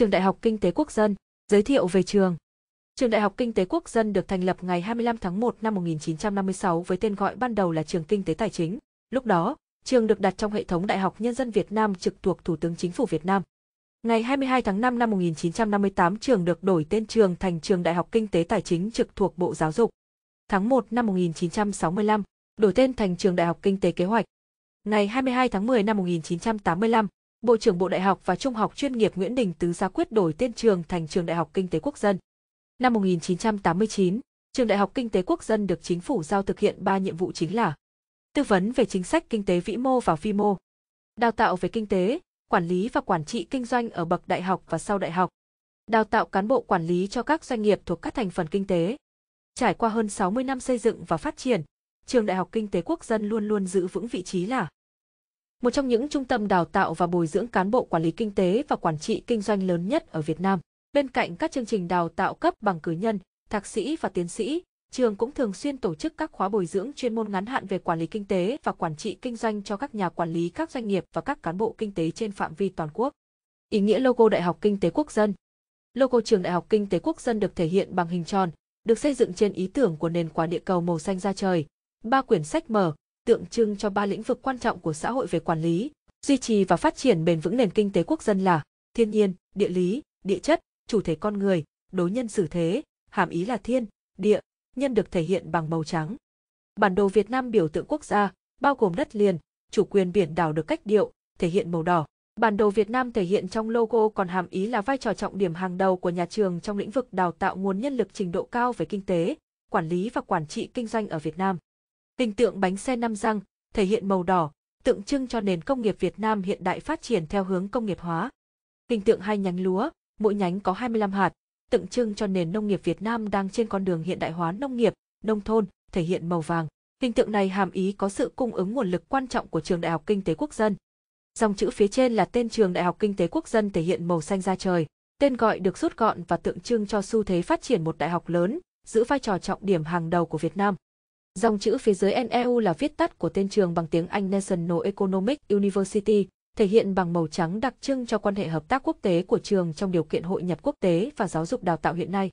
Trường Đại học Kinh tế Quốc dân, giới thiệu về trường. Trường Đại học Kinh tế Quốc dân được thành lập ngày 25 tháng 1 năm 1956 với tên gọi ban đầu là Trường Kinh tế Tài chính. Lúc đó, trường được đặt trong hệ thống Đại học Nhân dân Việt Nam trực thuộc Thủ tướng Chính phủ Việt Nam. Ngày 22 tháng 5 năm 1958 trường được đổi tên trường thành Trường Đại học Kinh tế Tài chính trực thuộc Bộ Giáo dục. Tháng 1 năm 1965, đổi tên thành Trường Đại học Kinh tế Kế hoạch. Ngày 22 tháng 10 năm 1985, Bộ trưởng Bộ Đại học và Trung học chuyên nghiệp Nguyễn Đình Tứ ra quyết đổi tên trường thành Trường Đại học Kinh tế Quốc dân. Năm 1989, Trường Đại học Kinh tế Quốc dân được chính phủ giao thực hiện 3 nhiệm vụ chính là tư vấn về chính sách kinh tế vĩ mô và phi mô, đào tạo về kinh tế, quản lý và quản trị kinh doanh ở bậc đại học và sau đại học, đào tạo cán bộ quản lý cho các doanh nghiệp thuộc các thành phần kinh tế. Trải qua hơn 60 năm xây dựng và phát triển, Trường Đại học Kinh tế Quốc dân luôn luôn giữ vững vị trí là một trong những trung tâm đào tạo và bồi dưỡng cán bộ quản lý kinh tế và quản trị kinh doanh lớn nhất ở Việt Nam. Bên cạnh các chương trình đào tạo cấp bằng cử nhân, thạc sĩ và tiến sĩ, trường cũng thường xuyên tổ chức các khóa bồi dưỡng chuyên môn ngắn hạn về quản lý kinh tế và quản trị kinh doanh cho các nhà quản lý các doanh nghiệp và các cán bộ kinh tế trên phạm vi toàn quốc. Ý nghĩa logo Đại học Kinh tế Quốc dân Logo Trường Đại học Kinh tế Quốc dân được thể hiện bằng hình tròn, được xây dựng trên ý tưởng của nền quả địa cầu màu xanh da trời. Ba quyển sách mở, tượng trưng cho ba lĩnh vực quan trọng của xã hội về quản lý, duy trì và phát triển bền vững nền kinh tế quốc dân là thiên nhiên, địa lý, địa chất, chủ thể con người, đối nhân xử thế, hàm ý là thiên, địa, nhân được thể hiện bằng màu trắng. Bản đồ Việt Nam biểu tượng quốc gia, bao gồm đất liền, chủ quyền biển đảo được cách điệu, thể hiện màu đỏ. Bản đồ Việt Nam thể hiện trong logo còn hàm ý là vai trò trọng điểm hàng đầu của nhà trường trong lĩnh vực đào tạo nguồn nhân lực trình độ cao về kinh tế, quản lý và quản trị kinh doanh ở Việt Nam. Hình tượng bánh xe năm răng thể hiện màu đỏ, tượng trưng cho nền công nghiệp Việt Nam hiện đại phát triển theo hướng công nghiệp hóa. Hình tượng hai nhánh lúa, mỗi nhánh có 25 hạt, tượng trưng cho nền nông nghiệp Việt Nam đang trên con đường hiện đại hóa nông nghiệp, nông thôn, thể hiện màu vàng. Hình tượng này hàm ý có sự cung ứng nguồn lực quan trọng của trường Đại học Kinh tế Quốc dân. Dòng chữ phía trên là tên trường Đại học Kinh tế Quốc dân thể hiện màu xanh da trời. Tên gọi được rút gọn và tượng trưng cho xu thế phát triển một đại học lớn, giữ vai trò trọng điểm hàng đầu của Việt Nam. Dòng chữ phía dưới NEU là viết tắt của tên trường bằng tiếng Anh National Economic University, thể hiện bằng màu trắng đặc trưng cho quan hệ hợp tác quốc tế của trường trong điều kiện hội nhập quốc tế và giáo dục đào tạo hiện nay.